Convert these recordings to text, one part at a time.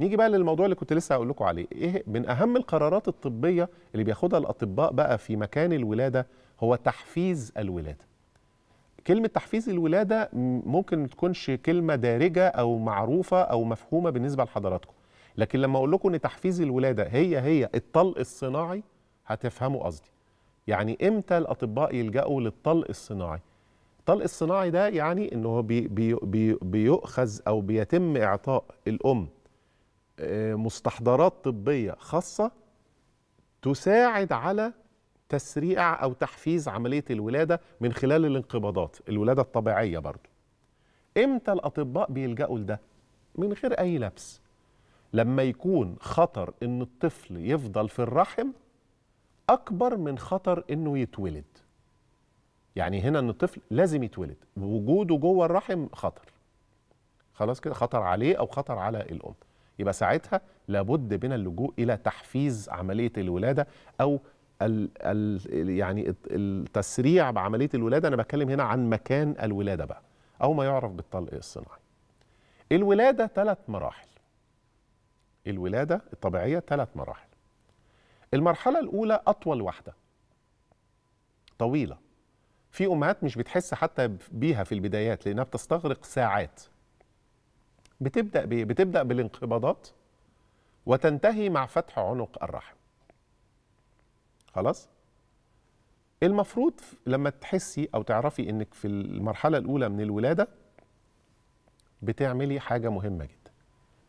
نيجي بقى للموضوع اللي كنت لسه هقول لكم عليه ايه من اهم القرارات الطبيه اللي بياخدها الاطباء بقى في مكان الولاده هو تحفيز الولاده كلمة تحفيز الولادة ممكن ما تكونش كلمة دارجة أو معروفة أو مفهومة بالنسبة لحضراتكم لكن لما أقول لكم إن تحفيز الولادة هي هي الطلق الصناعي هتفهموا قصدي يعني إمتى الأطباء يلجأوا للطلق الصناعي الطلق الصناعي ده يعني إنه بي بي بيؤخذ أو بيتم إعطاء الأم آه، مستحضرات طبيه خاصه تساعد على تسريع او تحفيز عمليه الولاده من خلال الانقباضات الولاده الطبيعيه برضو امتى الاطباء بيلجأوا لده من غير اي لبس لما يكون خطر ان الطفل يفضل في الرحم اكبر من خطر انه يتولد يعني هنا ان الطفل لازم يتولد وجوده جوه الرحم خطر خلاص كده خطر عليه او خطر على الام يبقى ساعتها لابد من اللجوء الى تحفيز عمليه الولاده او ال ال يعني التسريع بعمليه الولاده انا بتكلم هنا عن مكان الولاده بقى او ما يعرف بالطلق الصناعي. الولاده ثلاث مراحل. الولاده الطبيعيه ثلاث مراحل. المرحله الاولى اطول واحده. طويله. في امهات مش بتحس حتى بيها في البدايات لانها بتستغرق ساعات بتبدا بايه؟ بتبدا بالانقباضات وتنتهي مع فتح عنق الرحم. خلاص؟ المفروض لما تحسي او تعرفي انك في المرحله الاولى من الولاده بتعملي حاجه مهمه جدا.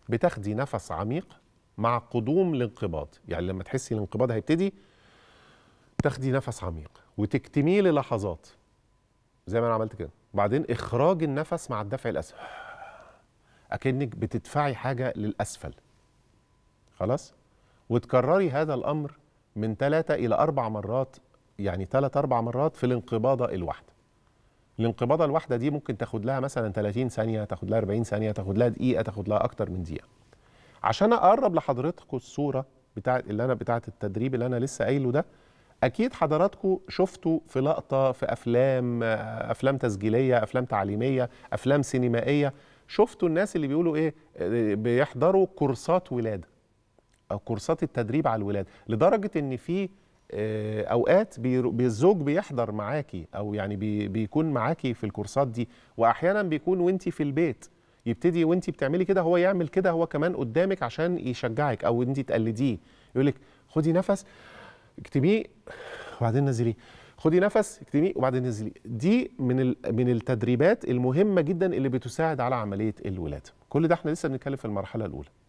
بتاخدي نفس عميق مع قدوم الانقباض، يعني لما تحسي الانقباض هيبتدي تاخدي نفس عميق وتكتميه للحظات زي ما انا عملت كده، وبعدين اخراج النفس مع الدفع الاسفل. اكنك بتدفعي حاجه للاسفل خلاص وتكرري هذا الامر من ثلاثة الى اربع مرات يعني ثلاث اربع مرات في الانقباضه الواحده الانقباضه الواحده دي ممكن تاخد لها مثلا 30 ثانيه تاخد لها 40 ثانيه تاخد لها دقيقه تاخد لها اكتر من دقيقه عشان اقرب لحضرتكم الصوره بتاعه اللي انا بتاعه التدريب اللي انا لسه قايله ده اكيد حضراتكم شفتوا في لقطه في افلام افلام تسجيليه افلام تعليميه افلام سينمائيه شفتوا الناس اللي بيقولوا ايه آه، بيحضروا كورسات ولاده او كورسات التدريب على الولاده لدرجه ان في آه، اوقات الزوج بيحضر معاكي او يعني بيكون معاكي في الكورسات دي واحيانا بيكون وانت في البيت يبتدي وانت بتعملي كده هو يعمل كده هو كمان قدامك عشان يشجعك او انت تقلديه يقول لك خدي نفس اكتبيه وبعدين نزليه خدي نفس اكتمي وبعدين نزلي دي من من التدريبات المهمه جدا اللي بتساعد على عمليه الولاده كل ده احنا لسه بنتكلم في المرحله الاولى